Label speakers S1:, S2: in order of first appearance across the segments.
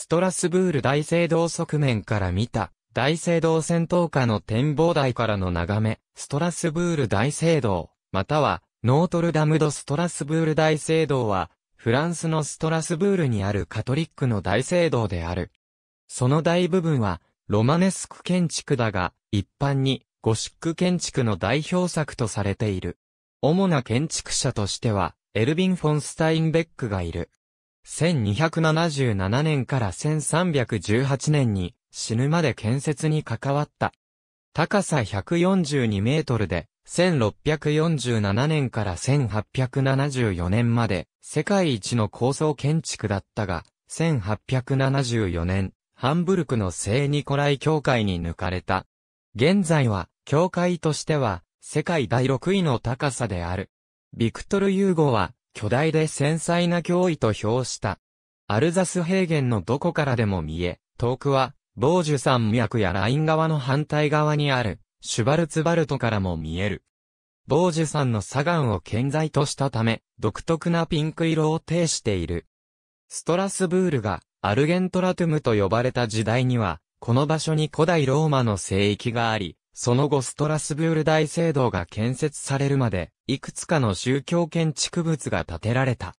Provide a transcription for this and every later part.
S1: ストラスブール大聖堂側面から見た、大聖堂戦闘下の展望台からの眺め、ストラスブール大聖堂、または、ノートルダムドストラスブール大聖堂は、フランスのストラスブールにあるカトリックの大聖堂である。その大部分は、ロマネスク建築だが、一般に、ゴシック建築の代表作とされている。主な建築者としては、エルビン・フォンスタインベックがいる。1277年から1318年に死ぬまで建設に関わった。高さ142メートルで、1647年から1874年まで世界一の高層建築だったが、1874年、ハンブルクの聖ニコライ教会に抜かれた。現在は、教会としては、世界第6位の高さである。ビクトル・ユーゴは、巨大で繊細な脅威と評した。アルザス平原のどこからでも見え、遠くは、傍受山脈やライン側の反対側にある、シュバルツバルトからも見える。ジュ山の砂岩を健在としたため、独特なピンク色を呈している。ストラスブールが、アルゲントラトゥムと呼ばれた時代には、この場所に古代ローマの聖域があり、その後ストラスブール大聖堂が建設されるまで、いくつかの宗教建築物が建てられた。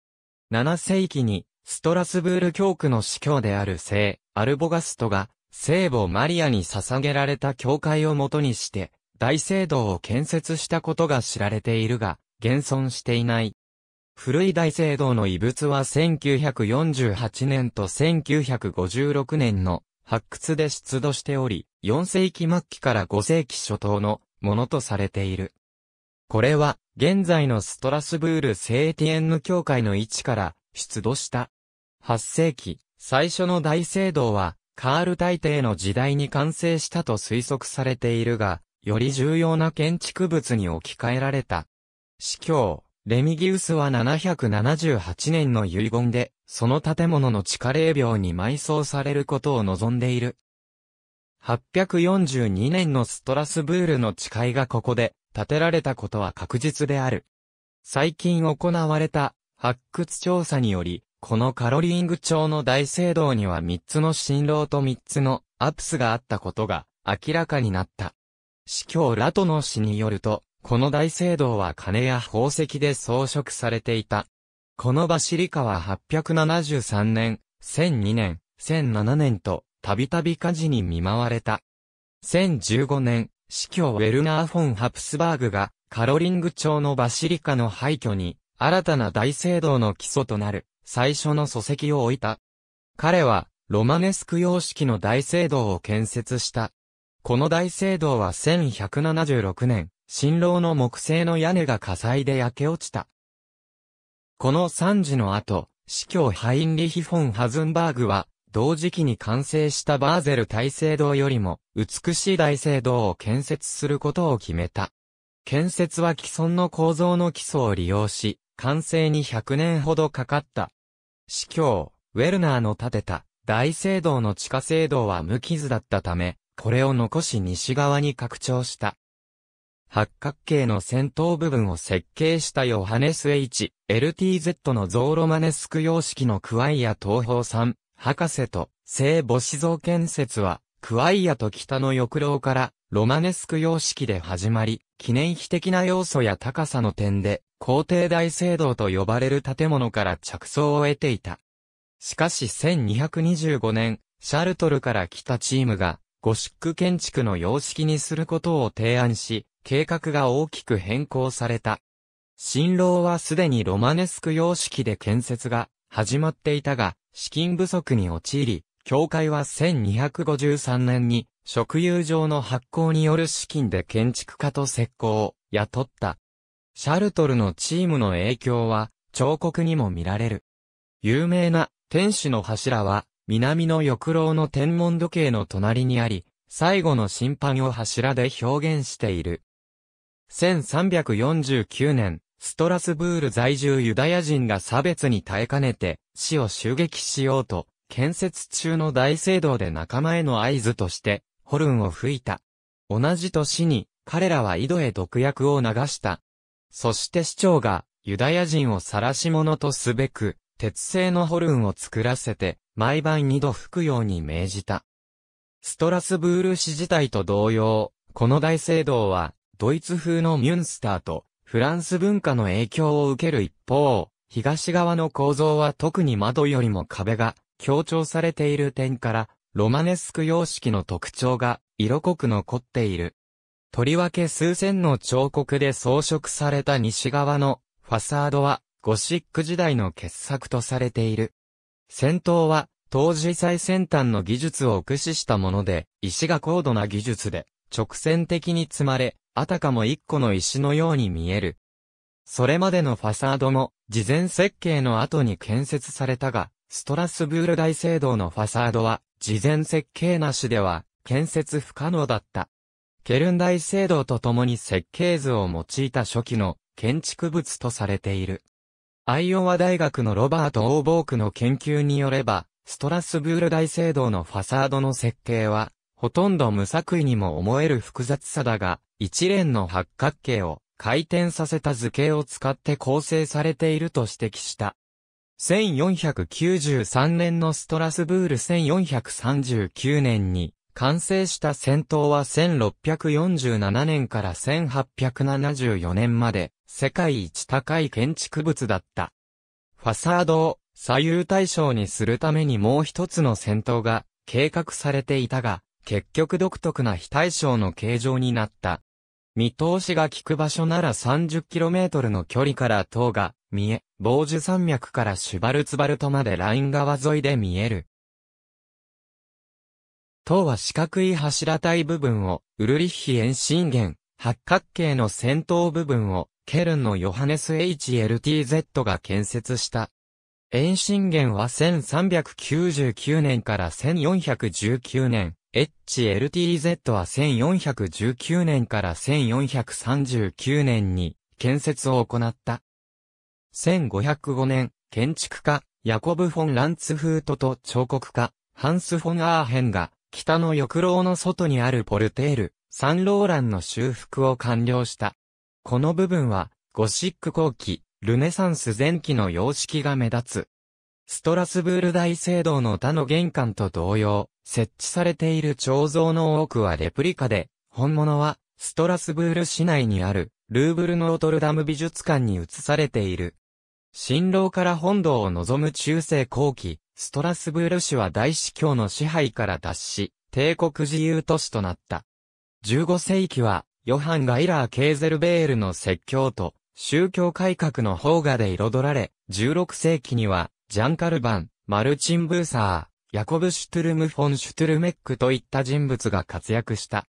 S1: 7世紀に、ストラスブール教区の司教である聖、アルボガストが、聖母マリアに捧げられた教会をもとにして、大聖堂を建設したことが知られているが、現存していない。古い大聖堂の遺物は1948年と1956年の発掘で出土しており、4世紀末期から5世紀初頭のものとされている。これは、現在のストラスブール聖エティエンヌ教会の位置から出土した。8世紀、最初の大聖堂は、カール大帝の時代に完成したと推測されているが、より重要な建築物に置き換えられた。司教、レミギウスは778年の遺言で、その建物の地下霊廟に埋葬されることを望んでいる。842年のストラスブールの誓いがここで建てられたことは確実である。最近行われた発掘調査により、このカロリング町の大聖堂には3つの新郎と3つのアプスがあったことが明らかになった。司教ラトの詩によると、この大聖堂は金や宝石で装飾されていた。このバシリカは873年、1002年、1007年と、たびたび火事に見舞われた。1015年、死去ウェルナー・フォン・ハプスバーグが、カロリング朝のバシリカの廃墟に、新たな大聖堂の基礎となる、最初の礎石を置いた。彼は、ロマネスク様式の大聖堂を建設した。この大聖堂は1176年、新郎の木製の屋根が火災で焼け落ちた。この惨事の後、司教ハインリヒ・フォン・ハズンバーグは、同時期に完成したバーゼル大聖堂よりも、美しい大聖堂を建設することを決めた。建設は既存の構造の基礎を利用し、完成に100年ほどかかった。司教、ウェルナーの建てた大聖堂の地下聖堂は無傷だったため、これを残し西側に拡張した。八角形の先頭部分を設計したヨハネス H、LTZ のゾーロマネスク様式のクワイア東方さん、博士と、聖母子像建設は、クワイアと北の翼廊から、ロマネスク様式で始まり、記念碑的な要素や高さの点で、皇帝大聖堂と呼ばれる建物から着想を得ていた。しかし1225年、シャルトルから来たチームが、ゴシック建築の様式にすることを提案し、計画が大きく変更された。新郎はすでにロマネスク様式で建設が始まっていたが、資金不足に陥り、教会は1253年に、職友上の発行による資金で建築家と石膏を雇った。シャルトルのチームの影響は、彫刻にも見られる。有名な天使の柱は、南の翼廊の天文時計の隣にあり、最後の審判を柱で表現している。1349年、ストラスブール在住ユダヤ人が差別に耐えかねて、死を襲撃しようと、建設中の大聖堂で仲間への合図として、ホルンを吹いた。同じ年に、彼らは井戸へ毒薬を流した。そして市長が、ユダヤ人を晒し者とすべく、鉄製のホルンを作らせて、毎晩二度吹くように命じた。ストラスブール市自体と同様、この大聖堂は、ドイツ風のミュンスターと、フランス文化の影響を受ける一方、東側の構造は特に窓よりも壁が強調されている点から、ロマネスク様式の特徴が色濃く残っている。とりわけ数千の彫刻で装飾された西側のファサードはゴシック時代の傑作とされている。戦闘は、当時最先端の技術を駆使したもので、石が高度な技術で、直線的に積まれ、あたかも一個の石のように見える。それまでのファサードも、事前設計の後に建設されたが、ストラスブール大聖堂のファサードは、事前設計なしでは、建設不可能だった。ケルン大聖堂と共に設計図を用いた初期の建築物とされている。アイオワ大学のロバート・オーボークの研究によれば、ストラスブール大聖堂のファサードの設計は、ほとんど無作為にも思える複雑さだが、一連の八角形を回転させた図形を使って構成されていると指摘した。1493年のストラスブール1439年に完成した戦闘は1647年から1874年まで世界一高い建築物だった。ファサードを左右対称にするためにもう一つの戦闘が計画されていたが、結局独特な非対称の形状になった。見通しが効く場所なら 30km の距離から塔が見え、傍受山脈からシュバルツバルトまでライン川沿いで見える。塔は四角い柱体部分をウルリッヒ遠心源、八角形の先頭部分を、ケルンのヨハネス HLTZ が建設した。遠心源は1399年から1419年、HLTZ は1419年から1439年に建設を行った。1505年、建築家、ヤコブ・フォン・ランツフートと彫刻家、ハンス・フォン・アーヘンが、北の翼廊の外にあるポルテール、サンローランの修復を完了した。この部分は、ゴシック後期、ルネサンス前期の様式が目立つ。ストラスブール大聖堂の他の玄関と同様、設置されている彫像の多くはレプリカで、本物は、ストラスブール市内にある、ルーブルノートルダム美術館に移されている。新郎から本堂を望む中世後期、ストラスブール市は大司教の支配から脱し、帝国自由都市となった。15世紀は、ヨハン・ガイラー・ケーゼルベールの説教と、宗教改革の方がで彩られ、16世紀には、ジャン・カルバン、マルチン・ブーサー、ヤコブ・シュトゥルム・フォン・シュトゥルメックといった人物が活躍した。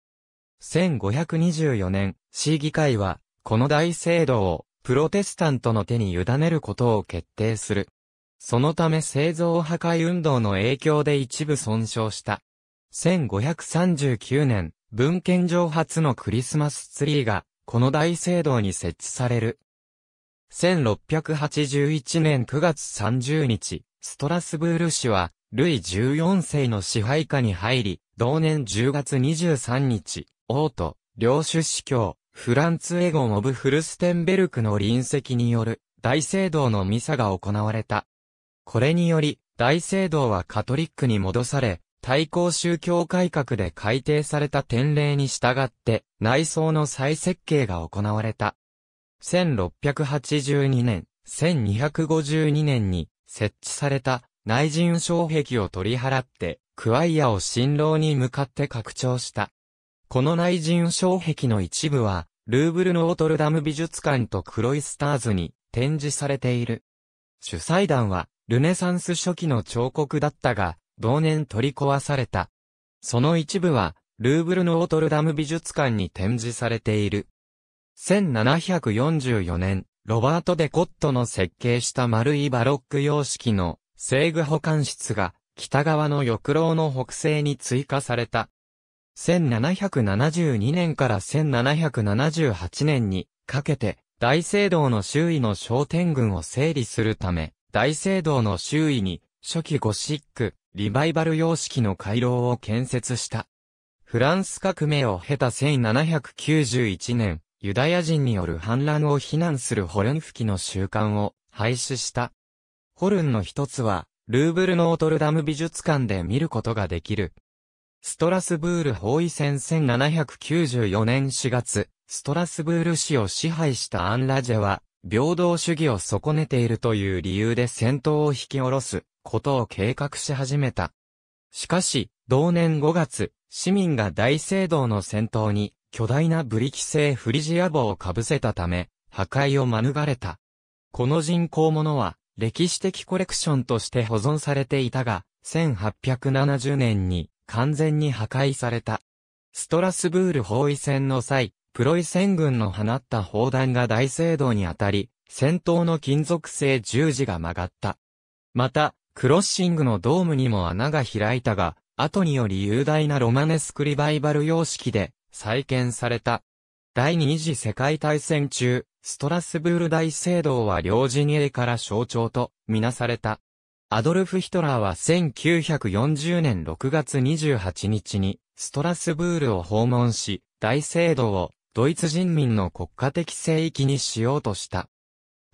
S1: 1524年、市議会は、この大聖堂を、プロテスタントの手に委ねることを決定する。そのため製造破壊運動の影響で一部損傷した。1539年、文献上初のクリスマスツリーが、この大聖堂に設置される。1681年9月30日、ストラスブール市は、ルイ14世の支配下に入り、同年10月23日、王と、領主司教、フランツエゴン・オブ・フルステンベルクの臨席による、大聖堂のミサが行われた。これにより、大聖堂はカトリックに戻され、対抗宗教改革で改定された典礼に従って内装の再設計が行われた。1682年、1252年に設置された内陣障壁を取り払ってクワイアを新郎に向かって拡張した。この内陣障壁の一部はルーブルのオートルダム美術館とクロイスターズに展示されている。主催団はルネサンス初期の彫刻だったが、同年取り壊された。その一部は、ルーブルのオートルダム美術館に展示されている。1744年、ロバート・デ・コットの設計した丸いバロック様式の制具保管室が北側の翼廊の北西に追加された。1772年から1778年にかけて大聖堂の周囲の商店群を整理するため、大聖堂の周囲に初期ゴシック、リバイバル様式の回廊を建設した。フランス革命を経た1791年、ユダヤ人による反乱を非難するホルン吹きの習慣を廃止した。ホルンの一つは、ルーブルノートルダム美術館で見ることができる。ストラスブール包囲戦1794年4月、ストラスブール市を支配したアンラジェは、平等主義を損ねているという理由で戦闘を引き下ろすことを計画し始めた。しかし、同年5月、市民が大聖堂の戦闘に、巨大なブリキ製フリジア帽をかぶせたため、破壊を免れた。この人工物は、歴史的コレクションとして保存されていたが、1870年に完全に破壊された。ストラスブール包囲戦の際、プロイセン軍の放った砲弾が大聖堂に当たり、戦闘の金属製十字が曲がった。また、クロッシングのドームにも穴が開いたが、後により雄大なロマネスクリバイバル様式で再建された。第二次世界大戦中、ストラスブール大聖堂は両陣営から象徴とみなされた。アドルフ・ヒトラーは1940年6月28日にストラスブールを訪問し、大聖堂をドイツ人民の国家的聖域にしようとした。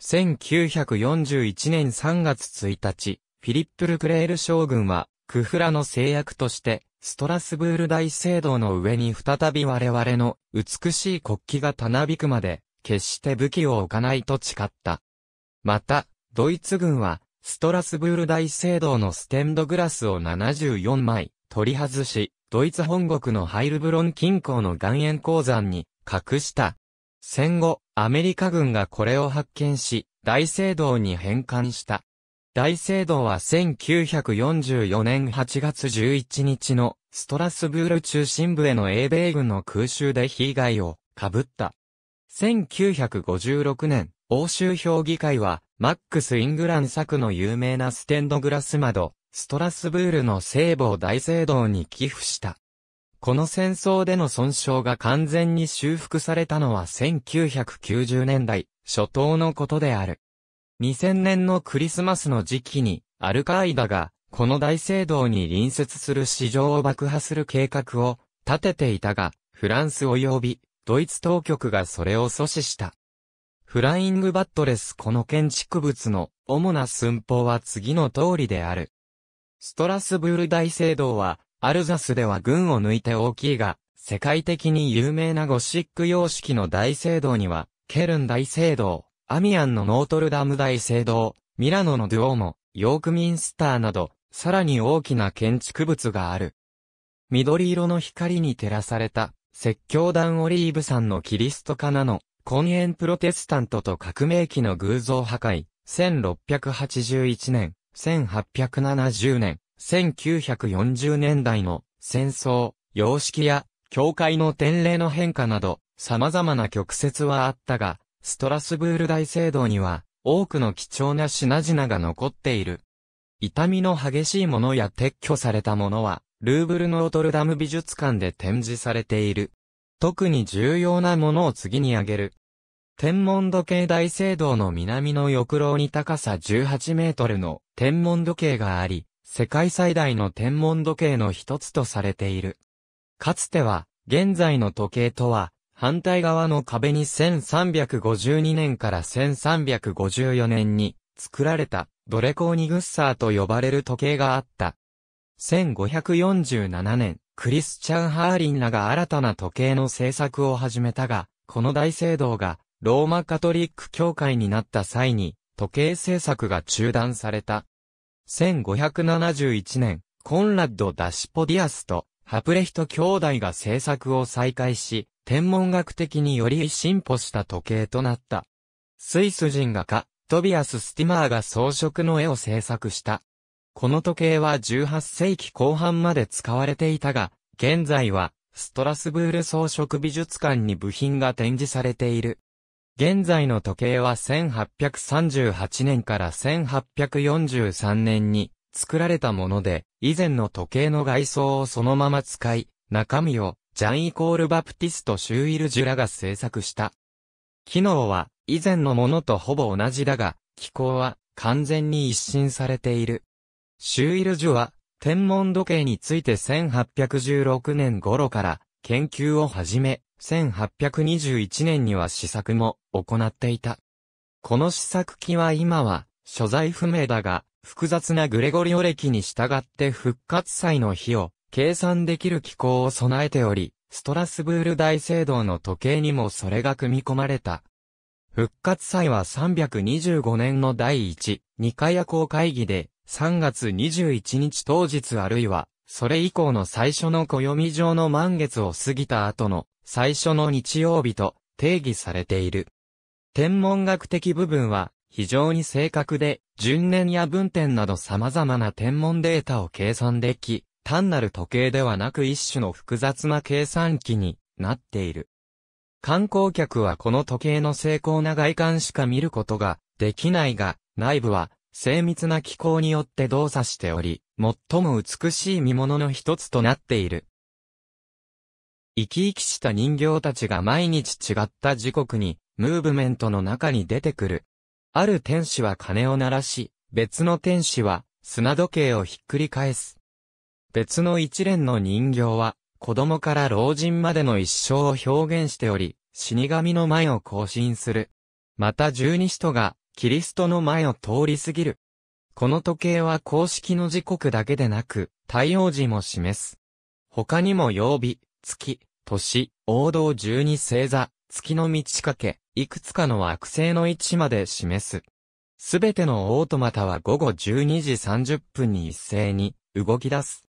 S1: 1941年3月1日、フィリップ・ルクレール将軍は、クフラの制約として、ストラスブール大聖堂の上に再び我々の美しい国旗がたなびくまで、決して武器を置かないと誓った。また、ドイツ軍は、ストラスブール大聖堂のステンドグラスを74枚取り外し、ドイツ本国のハイルブロン近郊の岩塩鉱山に隠した。戦後、アメリカ軍がこれを発見し、大聖堂に返還した。大聖堂は1944年8月11日のストラスブール中心部への英米軍の空襲で被害を被った。1956年、欧州評議会は、マックス・イングラン作の有名なステンドグラス窓、ストラスブールの聖母大聖堂に寄付した。この戦争での損傷が完全に修復されたのは1990年代初頭のことである。2000年のクリスマスの時期に、アルカーイダが、この大聖堂に隣接する市場を爆破する計画を立てていたが、フランス及びドイツ当局がそれを阻止した。フライングバットレスこの建築物の主な寸法は次の通りである。ストラスブール大聖堂は、アルザスでは群を抜いて大きいが、世界的に有名なゴシック様式の大聖堂には、ケルン大聖堂、アミアンのノートルダム大聖堂、ミラノのドゥオーモ、ヨークミンスターなど、さらに大きな建築物がある。緑色の光に照らされた、説教団オリーブ山のキリスト化なの、根源プロテスタントと革命期の偶像破壊、1681年、1870年、1940年代の戦争、様式や、教会の典礼の変化など、様々な曲折はあったが、ストラスブール大聖堂には、多くの貴重な品々が残っている。痛みの激しいものや撤去されたものは、ルーブルノートルダム美術館で展示されている。特に重要なものを次に挙げる。天文時計大聖堂の南の翼廊に高さ18メートルの天文時計があり、世界最大の天文時計の一つとされている。かつては、現在の時計とは反対側の壁に1352年から1354年に作られたドレコーニグッサーと呼ばれる時計があった。1547年、クリスチャン・ハーリンらが新たな時計の制作を始めたが、この大聖堂がローマカトリック教会になった際に時計制作が中断された。1571年、コンラッド・ダシポディアスとハプレヒト兄弟が制作を再開し、天文学的により進歩した時計となった。スイス人画家、トビアス・スティマーが装飾の絵を制作した。この時計は18世紀後半まで使われていたが、現在は、ストラスブール装飾美術館に部品が展示されている。現在の時計は1838年から1843年に作られたもので、以前の時計の外装をそのまま使い、中身をジャン・イコール・バプティスト・シューイル・ジュラが製作した。機能は以前のものとほぼ同じだが、機構は完全に一新されている。シューイル・ジュは天文時計について1816年頃から研究を始め、1821年には試作も行っていた。この試作機は今は所在不明だが、複雑なグレゴリオ歴に従って復活祭の日を計算できる機構を備えており、ストラスブール大聖堂の時計にもそれが組み込まれた。復活祭は325年の第1、2回夜行会議で3月21日当日あるいは、それ以降の最初の暦上の満月を過ぎた後の最初の日曜日と定義されている。天文学的部分は非常に正確で順年や分点など様々な天文データを計算でき、単なる時計ではなく一種の複雑な計算機になっている。観光客はこの時計の精巧な外観しか見ることができないが、内部は精密な機構によって動作しており、最も美しい見物の一つとなっている。生き生きした人形たちが毎日違った時刻に、ムーブメントの中に出てくる。ある天使は鐘を鳴らし、別の天使は砂時計をひっくり返す。別の一連の人形は、子供から老人までの一生を表現しており、死神の前を行進する。また十二使徒が、キリストの前を通り過ぎる。この時計は公式の時刻だけでなく、太陽時も示す。他にも曜日、月、年、王道十二星座、月の満ち欠け、いくつかの惑星の位置まで示す。すべてのオートマタは午後12時30分に一斉に動き出す。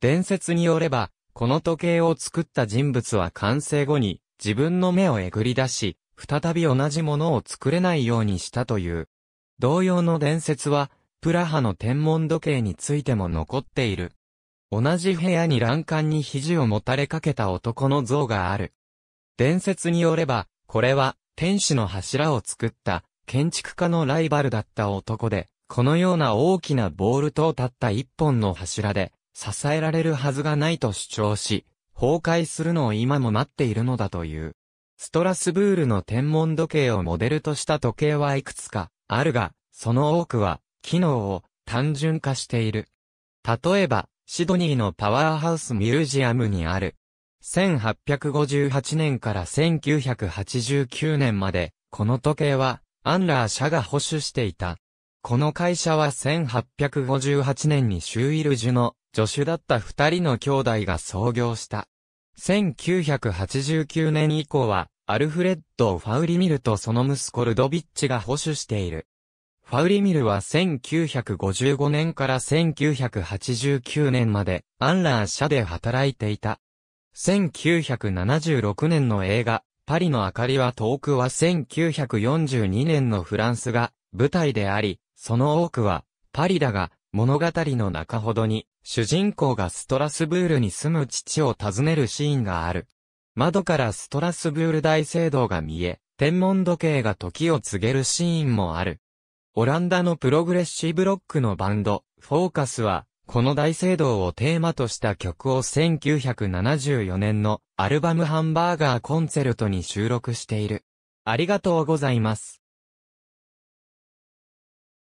S1: 伝説によれば、この時計を作った人物は完成後に自分の目をえぐり出し、再び同じものを作れないようにしたという。同様の伝説は、プラハの天文時計についても残っている。同じ部屋に欄干に肘をもたれかけた男の像がある。伝説によれば、これは天使の柱を作った建築家のライバルだった男で、このような大きなボールと立った一本の柱で支えられるはずがないと主張し、崩壊するのを今も待っているのだという。ストラスブールの天文時計をモデルとした時計はいくつかあるが、その多くは機能を単純化している。例えば、シドニーのパワーハウスミュージアムにある1858年から1989年まで、この時計は、アンラー社が保守していた。この会社は1858年にシューイルジュの助手だった二人の兄弟が創業した。1989年以降は、アルフレッド・ファウリミルとその息子ルドビッチが保守している。ファウリミルは1955年から1989年までアンラー社で働いていた。1976年の映画、パリの明かりは遠くは1942年のフランスが舞台であり、その多くはパリだが物語の中ほどに主人公がストラスブールに住む父を訪ねるシーンがある。窓からストラスブール大聖堂が見え、天文時計が時を告げるシーンもある。オランダのプログレッシブロックのバンド、フォーカスは、この大聖堂をテーマとした曲を1974年のアルバムハンバーガーコンセルトに収録している。ありがとうございます。